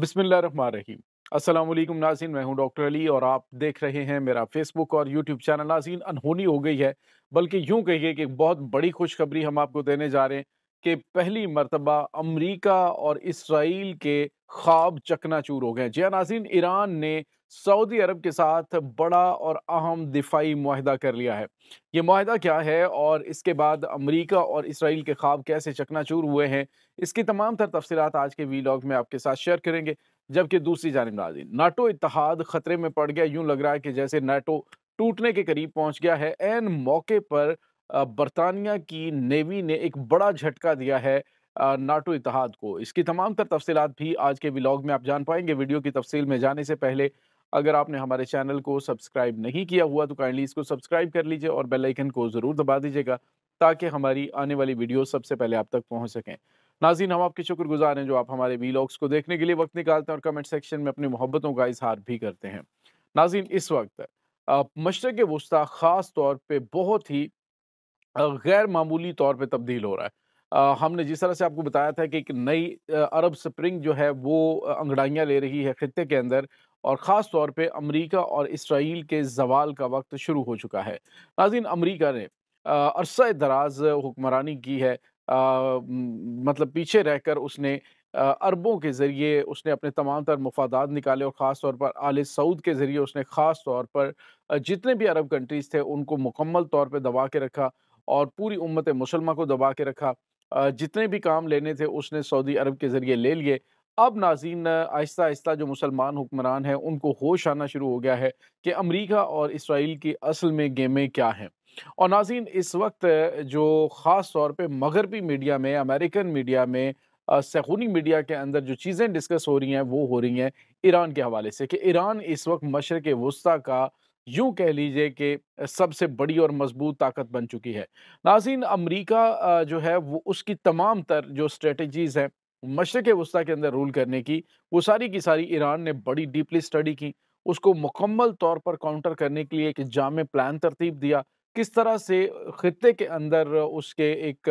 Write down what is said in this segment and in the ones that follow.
बिसमीम असलम नाजीन मैं हूं डॉक्टर अली और आप देख रहे हैं मेरा फेसबुक और यूट्यूब चैनल नाजीन अनहोनी हो गई है बल्कि यूं कहिए कि बहुत बड़ी खुशखबरी हम आपको देने जा रहे हैं कि पहली मरतबा अमरीका और इसराइल के ख्वाब चकनाचूर हो गए जिया नाजीन ईरान ने सऊदी अरब के साथ बड़ा और अहम दिफाई माहदा कर लिया है ये माहदा क्या है और इसके बाद अमरीका और इसराइल के ख्वाब कैसे चकनाचूर हुए हैं इसकी तमाम तर तफसी आज के वीलॉग में आपके साथ शेयर करेंगे जबकि दूसरी जानब नाजीन नाटो इतिहाद ख़तरे में पड़ गया यूँ लग रहा है कि जैसे नाटो टूटने के करीब पहुँच गया है एन मौके पर बरतानिया की नेवी ने एक बड़ा झटका दिया है नाटो इतिहाद को इसकी तमाम तर तफसीत भी आज के व्लॉग में आप जान पाएंगे वीडियो की तफसील में जाने से पहले अगर आपने हमारे चैनल को सब्सक्राइब नहीं किया हुआ तो काइंडली इसको सब्सक्राइब कर लीजिए और बेल आइकन को ज़रूर दबा दीजिएगा ताकि हमारी आने वाली वीडियो सबसे पहले आप तक पहुंच सकें नाजीन हम आपके शुक्रगुजार हैं जो आप हमारे वीलॉग्स को देखने के लिए वक्त निकालते हैं और कमेंट सेक्शन में अपनी मोहब्बतों का इजहार भी करते हैं नाजीन इस वक्त मशरक वस्ती ख़ास तौर पर बहुत ही गैर मामूली तौर पे तब्दील हो रहा है आ, हमने जिस तरह से आपको बताया था कि एक नई अरब स्प्रिंग जो है वो अंगड़ाइयाँ ले रही है खत्े के अंदर और ख़ास तौर पे अमेरिका और इसराइल के जवाल का वक्त शुरू हो चुका है नाजिन अमेरिका ने अरसा दराज हुक्मरानी की है आ, मतलब पीछे रहकर उसने अरबों के ज़रिए उसने अपने तमाम तर मफादात निकाले और ख़ास तौर पर आल सऊद के ज़रिए उसने ख़ास तौर पर जितने भी अरब कंट्रीज़ थे उनको मुकम्मल तौर पर दबा के रखा और पूरी उम्मत मुसलमा को दबा के रखा जितने भी काम लेने थे उसने सऊदी अरब के ज़रिए ले लिए अब नाजीन आहिस्ता आहिस्ता जो मुसलमान हुक्मरान हैं उनको होश आना शुरू हो गया है कि अमरीका और इसराइल की असल में गेमें क्या हैं और नाजीन इस वक्त जो ख़ास तौर पर मगरबी मीडिया में अमेरिकन मीडिया में सैखूनी मीडिया के अंदर जो चीज़ें डिस्कस हो रही हैं वो हो रही हैं ईरान के हवाले से कि ईरान इस वक्त मशरक़ वस्ती का यूं कह लीजिए कि सबसे बड़ी और मजबूत ताकत बन चुकी है नाजीन अमेरिका जो है वो उसकी तमाम तर जो स्ट्रेटजीज़ हैं मशरक़ वस्ती के अंदर रूल करने की वो सारी की सारी ईरान ने बड़ी डीपली स्टडी की उसको मुकम्मल तौर पर काउंटर करने के लिए एक जाम प्लान तरतीब दिया किस तरह से ख़त्े के अंदर उसके एक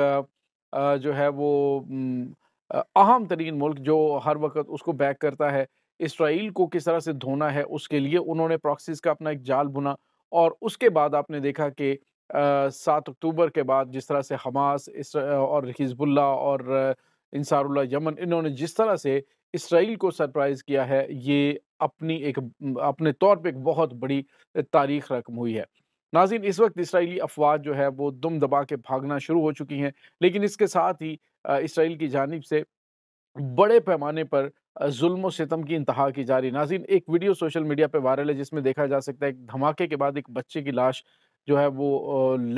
जो है वो अहम तरीन मुल्क जो हर वक्त उसको बैक करता है इसराइल को किस तरह से धोना है उसके लिए उन्होंने प्रॉक्सीज का अपना एक जाल बुना और उसके बाद आपने देखा कि सात अक्टूबर के बाद जिस तरह से हमास और हिजबुल्ला और इंसारुल्ला यमन इन्होंने जिस तरह से इसराइल को सरप्राइज़ किया है ये अपनी एक अपने तौर पे एक बहुत बड़ी तारीख रकम हुई है नाजिन इस वक्त इसराइली अफवाज जो है वो दुम दबा के भागना शुरू हो चुकी हैं लेकिन इसके साथ ही इसराइल की जानब से बड़े पैमाने पर जुल्म सितम की इंतहा की जा रही नाजीन एक वीडियो सोशल मीडिया पर वायरल है जिसमें देखा जा सकता है एक धमाके के बाद एक बच्चे की लाश जो है वो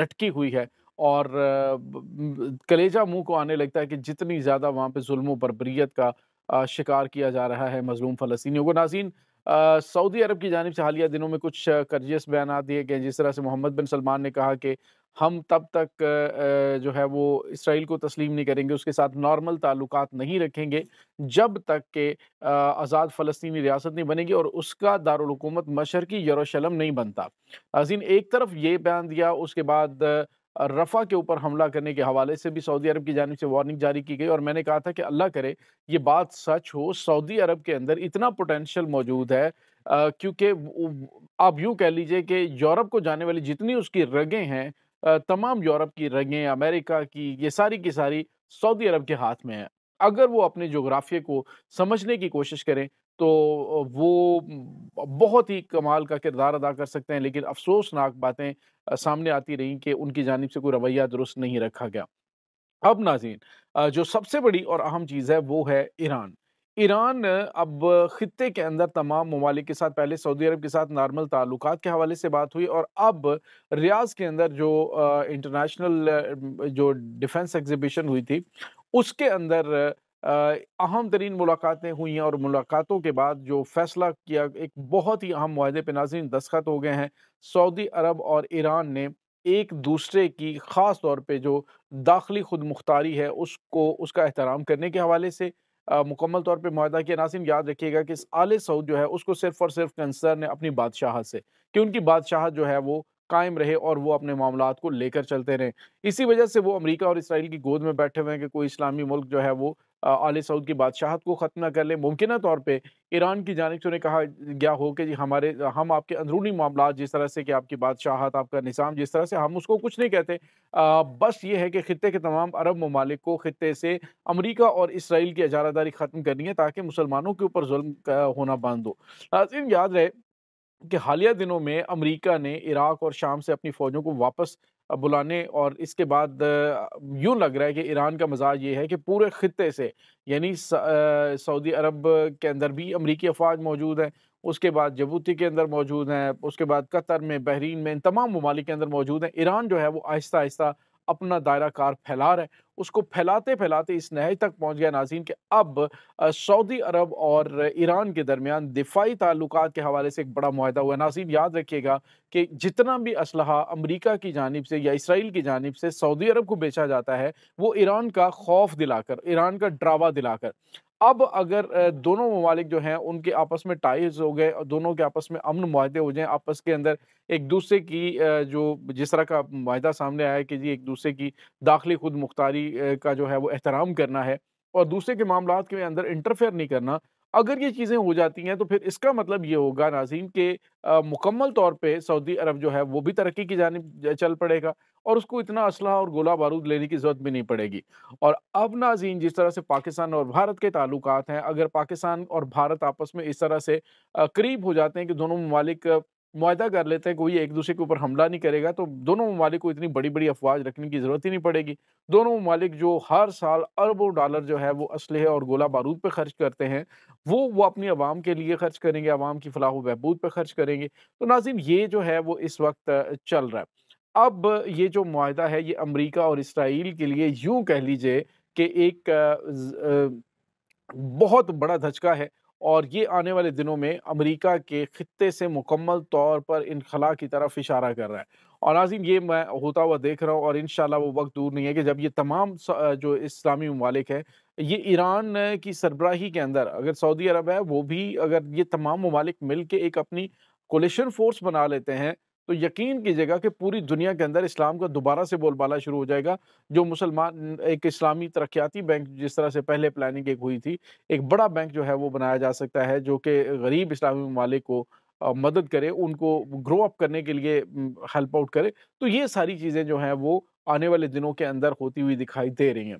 लटकी हुई है और कलेजा मुंह को आने लगता है कि जितनी ज़्यादा वहाँ पे जुल्म बरबरीत का शिकार किया जा रहा है मजलूम फ़लस्तियों को नाजीन सऊदी अरब की जानब से हालिया दिनों में कुछ करजियस बयान दिए गए जिस तरह से मोहम्मद बिन सलमान ने कहा कि हम तब तक जो है वो इसराइल को तस्लीम नहीं करेंगे उसके साथ नॉर्मल ताल्लुक नहीं रखेंगे जब तक के आज़ाद फ़लस्तनी रियासत नहीं बनेगी और उसका दारकूमत मशरकी यरूशलम नहीं बनता अजीन एक तरफ ये बयान दिया उसके बाद रफ़ा के ऊपर हमला करने के हवाले से भी सऊदी अरब की जानब से वार्निंग जारी की गई और मैंने कहा था कि अल्लाह करे ये बात सच हो सऊदी अरब के अंदर इतना पोटेंशल मौजूद है क्योंकि आप यूँ कह लीजिए कि यूरोप को जाने वाली जितनी उसकी रगें हैं तमाम यूरोप की रंगे अमेरिका की ये सारी की सारी सऊदी अरब के हाथ में है अगर वो अपने जोग्राफिये को समझने की कोशिश करें तो वो बहुत ही कमाल का किरदार अदा कर सकते हैं लेकिन अफसोसनाक बातें सामने आती रहीं कि उनकी जानब से कोई रवैया दुरुस्त नहीं रखा गया अब नाजीन जो सबसे बड़ी और अहम चीज़ है वो है ईरान ईरान अब ख़त्े के अंदर तमाम ममालिक के साथ पहले सऊदी अरब के साथ नॉर्मल ताल्लुक के हवाले से बात हुई और अब रियाज के अंदर जो इंटरनेशनल जो डिफेंस एग्जिबिशन हुई थी उसके अंदर अहम तरीन मुलाकातें हुई हैं और मुलाकातों के बाद जो फैसला किया एक बहुत ही अहम माहे पर नाजीन दस्खत हो गए हैं सऊदी अरब और ईरान ने एक दूसरे की ख़ास तौर पर जो दाखिली खुद मुख्तारी है उसको उसका एहतराम करने के हवाले से मुकम्मल तौर पर माहा के नासिम याद रखिएगा कि आल सऊद जो है उसको सिर्फ और सिर्फ कंसर्न है अपनी बादशाहत से कि उनकी बादशाह जो है वो कायम रहे और वो अपने मामला को लेकर चलते रहे इसी वजह से वो अमरीका और इसराइल की गोद में बैठे हुए हैं कि कोई इस्लामी मुल्क जो है वो आल सऊद की बादशाहत को ख़त्म ना कर ले मुमकिन तौर पर ईरान की जानब से उन्हें कहा गया हो कि जी हमारे हम आपके अंदरूनी मामला जिस तरह से कि आपकी बादशाहत आपका निज़ाम जिस तरह से हम उसको कुछ नहीं कहते आ, बस ये है कि खत्े के तमाम अरब ममालिक को खत्े से अमरीका और इसराइल की अजारादारी ख़त्म करनी है ताकि मुसलमानों के ऊपर जुल्म होना बंद हो नाजिन याद रहे कि हालिया दिनों में अमेरिका ने इराक और शाम से अपनी फ़ौजों को वापस बुलाने और इसके बाद यूं लग रहा है कि ईरान का मजाज ये है कि पूरे ख़त्े से यानी सऊदी अरब के अंदर भी अमरीकी अफवाज मौजूद हैं उसके बाद जबूती के अंदर मौजूद हैं उसके बाद कतर में बहरीन में इन तमाम ममालिक के अंदर मौजूद हैं ईरान जो है वो आहिस्ता आहिस्ता अपना दायरा कार फैला रहा है उसको फैलाते फैलाते इस नहज तक पहुंच गया नाजीन के अब सऊदी अरब और ईरान के दरमियान दिफाई ताल्लुक के हवाले से एक बड़ा माहा हुआ नाजीन याद रखिएगा कि जितना भी असलहा अमरीका की जानब से या इसराइल की जानब से सऊदी अरब को बेचा जाता है वो ईरान का खौफ दिलाकर ईरान का ड्रावा दिलाकर अब अगर दोनों ममालिक जो हैं उनके आपस में टाइज हो गए और दोनों के आपस में अमन माहे हो जाएं आपस के अंदर एक दूसरे की जो जिस तरह का माहा सामने आया कि जी एक दूसरे की दाखिली खुद मुख्तारी का जो है वो एहतराम करना है और दूसरे के मामला के अंदर इंटरफेयर नहीं करना अगर ये चीज़ें हो जाती हैं तो फिर इसका मतलब ये होगा नाजीम के मुकम्मल तौर पे सऊदी अरब जो है वो भी तरक्की की जानब चल पड़ेगा और उसको इतना असलाह और गोला बारूद लेने की ज़रूरत भी नहीं पड़ेगी और अब नाजीन जिस तरह से पाकिस्तान और भारत के ताल्लुक हैं अगर पाकिस्तान और भारत आपस में इस तरह से करीब हो जाते हैं कि दोनों ममालिक माहदा कर लेते हैं कोई एक दूसरे के ऊपर हमला नहीं करेगा तो दोनों ममालिक को इतनी बड़ी बड़ी अफवाज रखने की ज़रूरत ही नहीं पड़ेगी दोनों ममालिक जो हर साल अरबों डॉलर जो है वो असलहे और गोला बारूद पर खर्च करते हैं वो वो अपनी आवाम के लिए खर्च करेंगे आवाम की फलाह बहबूद पर खर्च करेंगे तो नाजिम ये जो है वो इस वक्त चल रहा है अब ये जो माहा है ये अमरीका और इसराइल के लिए यूँ कह लीजिए कि एक बहुत बड़ा धचका है और ये आने वाले दिनों में अमेरिका के खत्े से मुकम्मल तौर पर इनखला की तरफ इशारा कर रहा है और नाजिम ये मैं होता हुआ देख रहा हूँ और इन वो वक्त दूर नहीं है कि जब ये तमाम जो इस्लामी ममालिक हैं ये ईरान की सरबराही के अंदर अगर सऊदी अरब है वो भी अगर ये तमाम ममालिक मिल के एक अपनी कोलिशन फोर्स बना लेते हैं तो यकीन कीजिएगा कि पूरी दुनिया के अंदर इस्लाम का दोबारा से बोलबाला शुरू हो जाएगा जो मुसलमान एक इस्लामी तरक्याती बैंक जिस तरह से पहले प्लानिंग एक हुई थी एक बड़ा बैंक जो है वो बनाया जा सकता है जो कि गरीब इस्लामी ममालिक को मदद करे उनको ग्रो अप करने के लिए हेल्प आउट करे तो ये सारी चीज़ें जो हैं वो आने वाले दिनों के अंदर होती हुई दिखाई दे रही हैं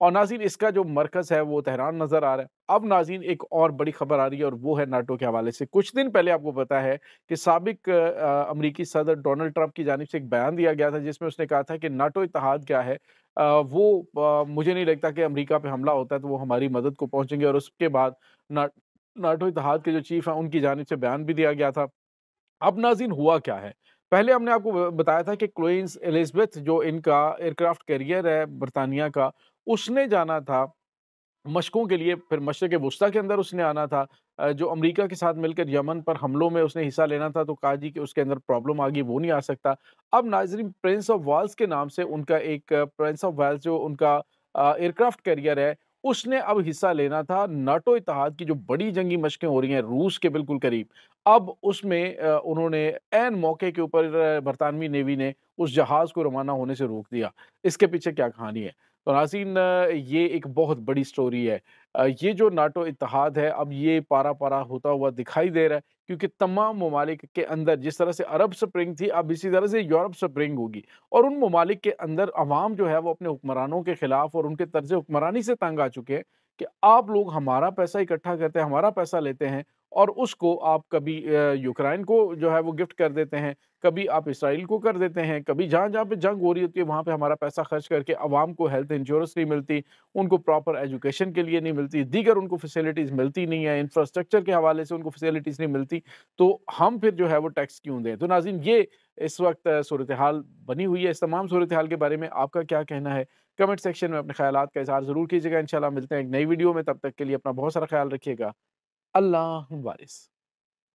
और नाजीन इसका जो मरकज़ है वो तहरान नज़र आ रहा है अब नाजीन एक और बड़ी खबर आ रही है और वो है नाटो के हवाले से कुछ दिन पहले आपको पता है कि सबक अमरीकी सदर डोनल्ड ट्रंप की जानब से एक बयान दिया गया था जिसमें उसने कहा था कि नाटो इतिहाद क्या है आ, वो आ, मुझे नहीं लगता कि अमरीका पे हमला होता है तो वो हमारी मदद को पहुंचेंगे और उसके बाद ना, नाटो इतिहाद के जो चीफ हैं उनकी जानब से बयान भी दिया गया था अब नाजिन हुआ क्या है पहले हमने आपको बताया था कि क्लोइंस एलिजबेथ जो इनका एयरक्राफ्ट कैरियर है बरतानिया का उसने जाना था मशकों के लिए फिर मशरक वस्ती के अंदर उसने आना था जो अमेरिका के साथ मिलकर यमन पर हमलों में उसने हिस्सा लेना था तो काजी के उसके अंदर प्रॉब्लम आ गई वो नहीं आ सकता अब नाजरीन प्रिंस ऑफ वाल्स के नाम से उनका एक प्रिंस ऑफ वाल्स जो उनका एयरक्राफ्ट कैरियर है उसने अब हिस्सा लेना था नाटो इतिहाद की जो बड़ी जंगी मशकें हो रही हैं रूस के बिल्कुल करीब अब उसमें उन्होंने एन मौके के ऊपर बरतानवी नेवी ने उस जहाज़ को रवाना होने से रोक दिया इसके पीछे क्या कहानी है तो नाजीन ये एक बहुत बड़ी स्टोरी है ये जो नाटो इतिहाद है अब ये पारा पारा होता हुआ दिखाई दे रहा है क्योंकि तमाम ममालिक के अंदर जिस तरह से अरब स्प्रिंग थी अब इसी तरह से यूरोप स्प्रिंग होगी और उन ममालिक के अंदर आवाम जो है वो अपने हुक्मरानों के ख़िलाफ़ और उनके तर्ज हुक्मरानी से तंग आ चुके हैं कि आप लोग हमारा पैसा इकट्ठा करते हैं हमारा पैसा लेते हैं और उसको आप कभी यूक्रेन को जो है वो गिफ्ट कर देते हैं कभी आप इसराइल को कर देते हैं कभी जहाँ जहाँ पे जंग हो रही होती है वहाँ पे हमारा पैसा खर्च करके आवाम को हेल्थ इंश्योरेंस नहीं मिलती उनको प्रॉपर एजुकेशन के लिए नहीं मिलती दीगर उनको फैसिलिटीज़ मिलती नहीं है इंफ्रास्ट्रक्चर के हवाले से उनको फैसिलिटीज़ नहीं मिलती तो हम फिर जो है वो टैक्स क्यों दें तो नाजिन ये इस वक्त सूरत हाल बनी हुई है इस तमाम सूरत हाल के बारे में आपका क्या कहना है कमेंट सेक्शन में अपने ख्याल का इजहार ज़रूर कीजिएगा इन मिलते हैं एक नई वीडियो में तब तक के लिए अपना बहुत सारा ख्याल रखिएगा अल्लाह वारिस